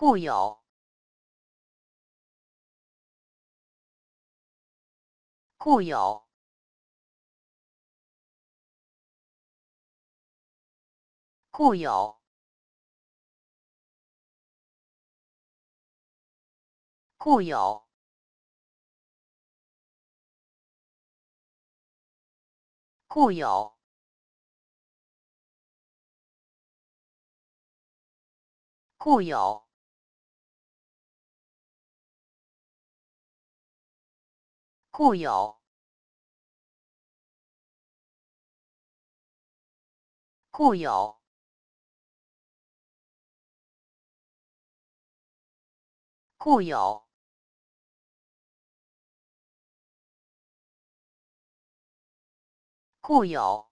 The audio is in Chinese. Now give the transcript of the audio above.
固有固有固有固有固有固有固有固有固有固有固有